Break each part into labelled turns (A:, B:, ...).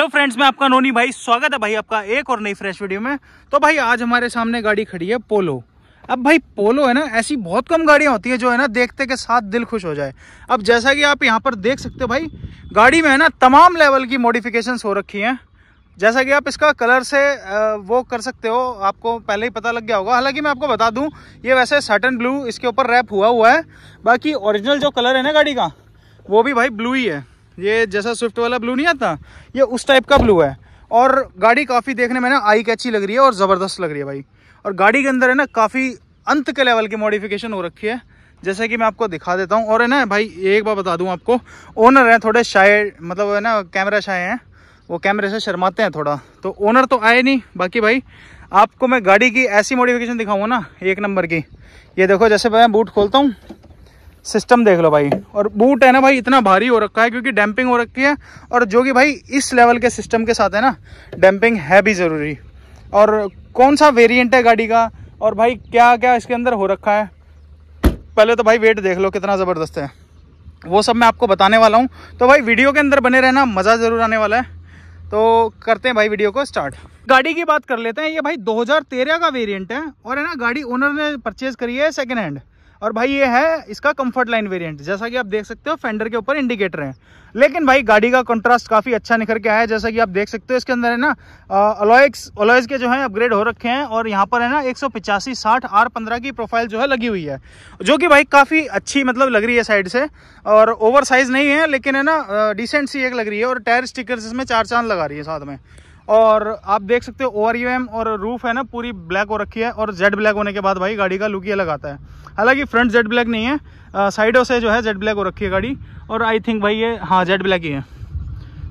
A: hello तो friends मैं आपका नोनी भाई स्वागत है भाई आपका एक और नई फ्रेश वीडियो में तो भाई आज हमारे सामने गाड़ी खड़ी है पोलो अब भाई पोलो है ना ऐसी बहुत कम गाड़ियां होती है जो है ना देखते के साथ दिल खुश हो जाए अब जैसा कि आप यहां पर देख सकते हो भाई गाड़ी में है ना तमाम लेवल की मॉडिफिकेशन हो रखी हैं जैसा कि आप इसका कलर से वो कर सकते हो आपको पहले ही पता लग गया होगा हालांकि मैं आपको बता दूं ये वैसे सटन ब्लू इसके ऊपर रैप हुआ हुआ है बाकी ओरिजिनल जो कलर है ना गाड़ी का वो भी भाई ब्लू ही है ये जैसा स्विफ्ट वाला ब्लू नहीं आता ये उस टाइप का ब्लू है और गाड़ी काफ़ी देखने में ना आई कैची लग रही है और ज़बरदस्त लग रही है भाई और गाड़ी के अंदर है ना काफ़ी अंत के लेवल की मॉडिफिकेशन हो रखी है जैसे कि मैं आपको दिखा देता हूँ और है ना भाई एक बार बता दूँ आपको ओनर हैं थोड़े शायद मतलब है ना कैमरा शाये हैं वो कैमरे से शर्माते हैं थोड़ा तो ओनर तो आए नहीं बाकी भाई आपको मैं गाड़ी की ऐसी मॉडिफिकेशन दिखाऊंगा ना एक नंबर की ये देखो जैसे मैं बूट खोलता हूँ सिस्टम देख लो भाई और बूट है ना भाई इतना भारी हो रखा है क्योंकि डैम्पिंग हो रखी है और जो कि भाई इस लेवल के सिस्टम के साथ है ना डैम्पिंग है भी ज़रूरी और कौन सा वेरिएंट है गाड़ी का और भाई क्या क्या इसके अंदर हो रखा है पहले तो भाई वेट देख लो कितना ज़बरदस्त है वो सब मैं आपको बताने वाला हूँ तो भाई वीडियो के अंदर बने रहना मज़ा ज़रूर आने वाला है तो करते हैं भाई वीडियो को स्टार्ट गाड़ी की बात कर लेते हैं ये भाई 2013 का वेरिएंट है और है ना गाड़ी ओनर ने परचेज़ करी है सेकेंड हैंड और भाई ये है इसका कंफर्ट लाइन वेरिएंट जैसा कि आप देख सकते हो फेंडर के ऊपर इंडिकेटर है लेकिन भाई गाड़ी का कंट्रास्ट काफ़ी अच्छा निखर के आया है जैसा कि आप देख सकते हो इसके अंदर है ना अलॉयस अलॉयस के जो है अपग्रेड हो रखे हैं और यहाँ पर है ना एक सौ पिचासी साठ आर पंद्रह की प्रोफाइल जो है लगी हुई है जो कि भाई काफ़ी अच्छी मतलब लग रही है साइड से और ओवर साइज़ नहीं है लेकिन है ना डिसेंट सी एक लग रही है और टायर स्टिकर इसमें चार चांद लगा रही है साथ में और आप देख सकते हो ओवर यू एम और रूफ है ना पूरी ब्लैक हो रखी है और जेड ब्लैक होने के बाद भाई गाड़ी का लुक ही अलग आता है हालांकि फ्रंट जेड ब्लैक नहीं है साइडों से जो है जेड ब्लैक हो रखी है गाड़ी और आई थिंक भाई ये हाँ जेड ब्लैक ही है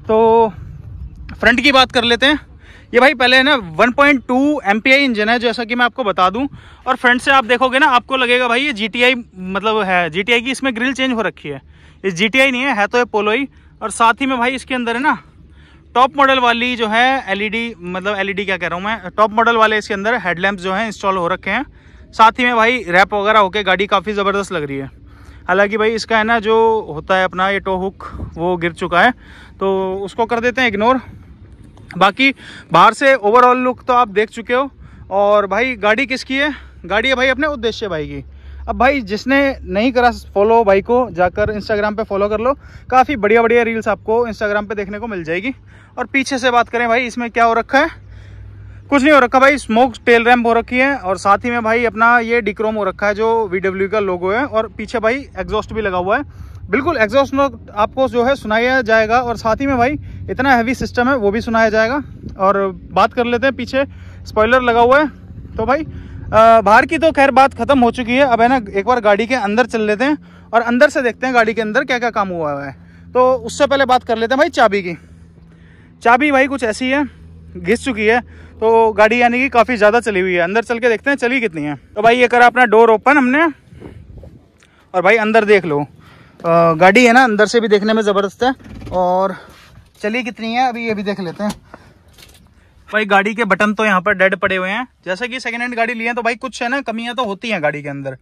A: तो फ्रंट की बात कर लेते हैं ये भाई पहले है ना 1.2 पॉइंट टू इंजन है जैसा कि मैं आपको बता दूं और फ्रंट से आप देखोगे ना आपको लगेगा भाई ये आई मतलब है आई की इसमें ग्रिल चेंज हो रखी है ये आई नहीं है है तो ये पोलो ही और साथ ही में भाई इसके अंदर है ना टॉप मॉडल वाली जो है एलईडी मतलब एलईडी क्या कह रहा हूँ मैं टॉप मॉडल वाले इसके अंदर हेडलैम्प जो है इंस्टॉल हो रखे हैं साथ ही में भाई रैप वगैरह होके गाड़ी काफ़ी ज़बरदस्त लग रही है हालांकि भाई इसका है ना जो होता है अपना ये टो हुक वो गिर चुका है तो उसको कर देते हैं इग्नोर बाकी बाहर से ओवरऑल लुक तो आप देख चुके हो और भाई गाड़ी किसकी है गाड़ी है भाई अपने उद्देश्य भाई की अब भाई जिसने नहीं करा फॉलो भाई को जाकर इंस्टाग्राम पे फॉलो कर लो काफ़ी बढ़िया बढ़िया रील्स आपको इंस्टाग्राम पे देखने को मिल जाएगी और पीछे से बात करें भाई इसमें क्या हो रखा है कुछ नहीं हो रखा भाई स्मोक टेल रैम्प हो रखी है और साथ ही में भाई अपना ये डिक्रोम हो रखा है जो वी का लोगो है और पीछे भाई एग्जॉस्ट भी लगा हुआ है बिल्कुल एग्जॉस्ट आपको जो है सुनाया जाएगा और साथ ही में भाई इतना हैवी सिस्टम है वो भी सुनाया जाएगा और बात कर लेते हैं पीछे स्पॉयलर लगा हुआ है तो भाई बाहर की तो खैर बात खत्म हो चुकी है अब है ना एक बार गाड़ी के अंदर चल लेते हैं और अंदर से देखते हैं गाड़ी के अंदर क्या क्या काम हुआ है तो उससे पहले बात कर लेते हैं भाई चाबी की चाबी भाई कुछ ऐसी है घिस चुकी है तो गाड़ी यानी कि काफ़ी ज़्यादा चली हुई है अंदर चल के देखते हैं चली कितनी है तो भाई ये करा अपना डोर ओपन हमने और भाई अंदर देख लो आ, गाड़ी है ना अंदर से भी देखने में ज़बरदस्त है और चली कितनी है अभी ये भी देख लेते हैं भाई गाड़ी के बटन तो यहाँ पर डेड पड़े हुए हैं जैसे कि सेकेंड हैंड गाड़ी लिए हैं तो भाई कुछ है ना कमियां तो होती हैं गाड़ी के अंदर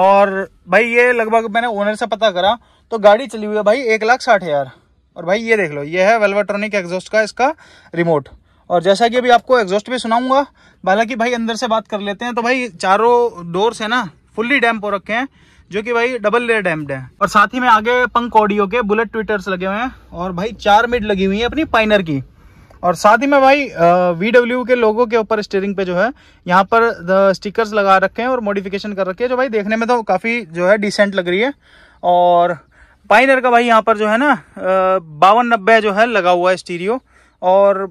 A: और भाई ये लगभग मैंने ओनर से पता करा तो गाड़ी चली हुई है भाई एक लाख साठ हज़ार और भाई ये देख लो ये है वेल्वाट्रॉनिक एग्जॉस्ट का इसका रिमोट और जैसा कि अभी आपको एग्जॉस्ट भी सुनाऊंगा हालांकि भाई अंदर से बात कर लेते हैं तो भाई चारों डोर्स है ना फुल्ली डैम्प हो रखे हैं जो कि भाई डबल लेयर डैम्प्ड है और साथ ही में आगे पंक ऑडियो के बुलेट ट्विटर्स लगे हुए हैं और भाई चार मिड लगी हुई है अपनी पाइनर की और साथ ही में भाई वी डब्ल्यू के लोगों के ऊपर स्टेयरिंग पे जो है यहाँ पर स्टिकर्स लगा रखे हैं और मॉडिफिकेशन कर रखे हैं जो भाई देखने में तो काफ़ी जो है डिसेंट लग रही है और पाइनर का भाई यहाँ पर जो है ना बावन नब्बे जो है लगा हुआ है स्टीरियो और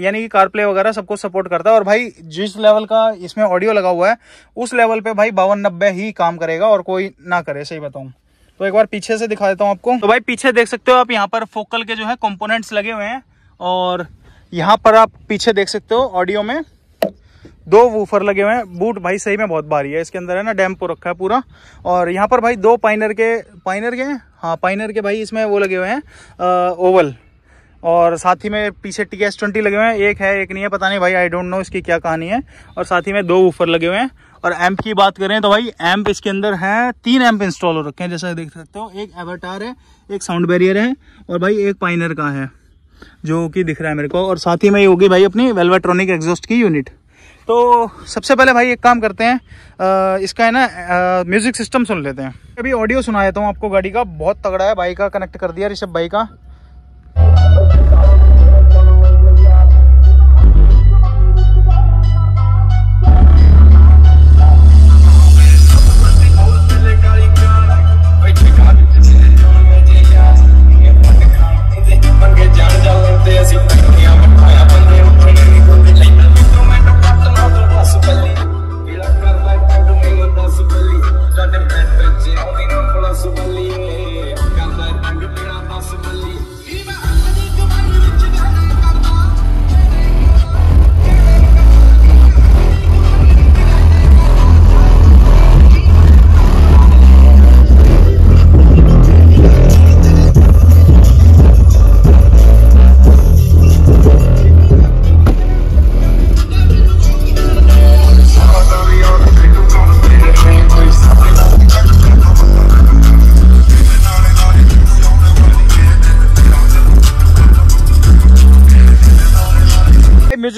A: यानी कि कारप्ले वगैरह सबको सपोर्ट करता है और भाई जिस लेवल का इसमें ऑडियो लगा हुआ है उस लेवल पे भाई बावन नब्बे ही काम करेगा और कोई ना करे सही बताऊँ तो एक बार पीछे से दिखा देता हूँ आपको तो भाई पीछे देख सकते हो आप यहाँ पर फोकल के जो है कंपोनेंट्स लगे हुए हैं और यहाँ पर आप पीछे देख सकते हो ऑडियो में दो वूफर लगे हुए हैं बूट भाई सही में बहुत भारी है इसके अंदर है ना डैम्पो रखा है पूरा और यहाँ पर भाई दो पाइनर के पाइनर के हाँ पाइनर के भाई इसमें वो लगे हुए हैं ओवल और साथ ही में पीछे टी एस ट्वेंटी लगे हुए हैं एक है एक नहीं है पता नहीं भाई आई डोंट नो इसकी क्या कहानी है और साथ ही में दो वूफर लगे हुए हैं और एम्प की बात करें तो भाई एम्प इसके अंदर है तीन एम्प इंस्टॉल हो रखे हैं जैसा देख सकते हो एक एवरटार है एक साउंड बैरियर है और भाई एक पाइनर का है जो कि दिख रहा है मेरे को और साथ ही में ये होगी भाई अपनी वेलवाट्रॉनिक एग्जॉस्ट की यूनिट तो सबसे पहले भाई एक काम करते हैं आ, इसका है ना म्यूज़िक सिस्टम सुन लेते हैं अभी ऑडियो सुना देता हूँ आपको गाड़ी का बहुत तगड़ा है भाई का कनेक्ट कर दिया ऋषभ भाई का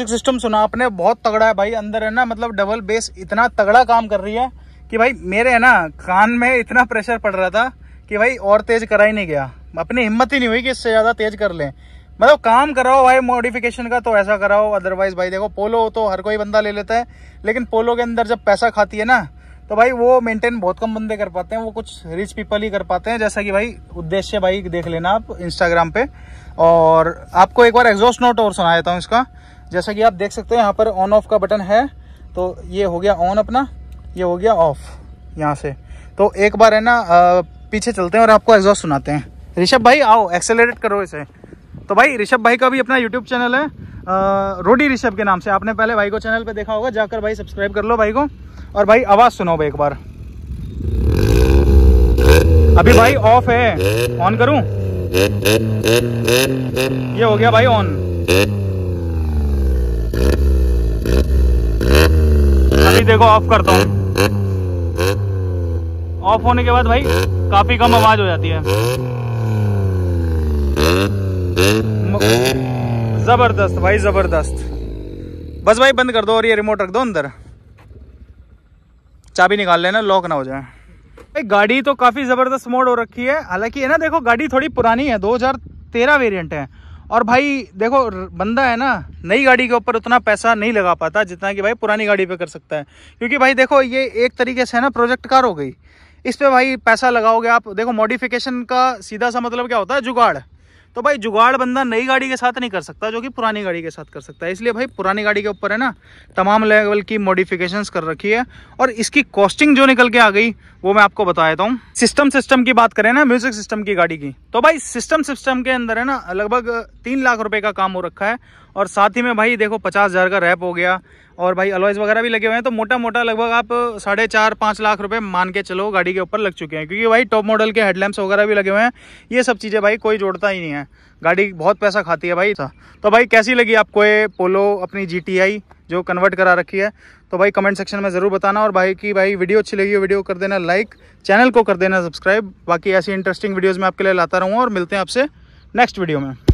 A: म्यूजिक सिस्टम सुना आपने बहुत तगड़ा है भाई अंदर है ना मतलब डबल बेस इतना तगड़ा काम कर रही है कि भाई मेरे है ना कान में इतना प्रेशर पड़ रहा था कि भाई और तेज करा ही नहीं गया अपनी हिम्मत ही नहीं हुई कि इससे ज़्यादा तेज कर लें मतलब काम कराओ भाई मॉडिफिकेशन का तो ऐसा कराओ अदरवाइज भाई देखो पोलो तो हर कोई बंदा ले लेता है लेकिन पोलो के अंदर जब पैसा खाती है ना तो भाई वो मेंटेन बहुत कम बंदे कर पाते हैं वो कुछ रिच पीपल ही कर पाते हैं जैसा कि भाई उद्देश्य भाई देख लेना आप इंस्टाग्राम पे और आपको एक बार एग्जॉस्ट नोट और सुना देता हूँ इसका जैसा कि आप देख सकते हो यहाँ पर ऑन ऑफ का बटन है तो ये हो गया ऑन अपना ये हो गया ऑफ यहाँ से तो एक बार है ना पीछे चलते हैं और आपको एग्जॉस्ट सुनाते हैं ऋषभ भाई आओ एक्सेलरेट करो इसे तो भाई ऋषभ भाई का भी अपना यूट्यूब चैनल है रोडी ऋषभ के नाम से आपने पहले भाई को चैनल पे देखा होगा जाकर भाई सब्सक्राइब कर लो भाई को और भाई आवाज़ सुनो भाई एक बार अभी भाई ऑफ है ऑन करूं ये हो गया भाई ऑन भाई देखो ऑफ करता हूँ ऑफ होने के बाद भाई काफी कम आवाज हो जाती है जबरदस्त भाई जबरदस्त बस भाई बंद कर दो और ये रिमोट रख दो अंदर चाबी निकाल लेना लॉक ना हो जाए भाई गाड़ी तो काफी जबरदस्त मोड हो रखी है हालांकि है ना देखो गाड़ी थोड़ी पुरानी है 2013 वेरिएंट है और भाई देखो बंदा है ना नई गाड़ी के ऊपर उतना पैसा नहीं लगा पाता जितना कि भाई पुरानी गाड़ी पे कर सकता है क्योंकि भाई देखो ये एक तरीके से है ना प्रोजेक्ट कार हो गई इस पर भाई पैसा लगाओगे आप देखो मॉडिफिकेशन का सीधा सा मतलब क्या होता है जुगाड़ तो भाई जुगाड़ बंदा नई गाड़ी के साथ नहीं कर सकता जो कि पुरानी गाड़ी के साथ कर सकता है इसलिए भाई पुरानी गाड़ी के ऊपर है ना तमाम लेवल की मॉडिफिकेशंस कर रखी है और इसकी कॉस्टिंग जो निकल के आ गई वो मैं आपको बता देता हूँ सिस्टम सिस्टम की बात करें ना म्यूजिक सिस्टम की गाड़ी की तो भाई सिस्टम सिस्टम के अंदर है ना लगभग तीन लाख रुपए का काम हो रखा है और साथ ही में भाई देखो पचास हज़ार का रैप हो गया और भाई अलॉयज वगैरह भी लगे हुए हैं तो मोटा मोटा लगभग आप साढ़े चार पाँच लाख रुपए मान के चलो गाड़ी के ऊपर लग चुके हैं क्योंकि भाई टॉप मॉडल के हेडलैम्प्स वगैरह भी लगे हुए हैं ये सब चीज़ें भाई कोई जोड़ता ही नहीं है गाड़ी बहुत पैसा खाती है भाई तो भाई कैसी लगी आपको ये पोलो अपनी जी जो कन्वर्ट करा रखी है तो भाई कमेंट सेक्शन में ज़रूर बताना और भाई की भाई वीडियो अच्छी लगी हो वीडियो कर देना लाइक चैनल को कर देना सब्सक्राइब बाकी ऐसी इंटरेस्टिंग वीडियोज़ में आपके लिए लाता रहूँगा और मिलते हैं आपसे नेक्स्ट वीडियो में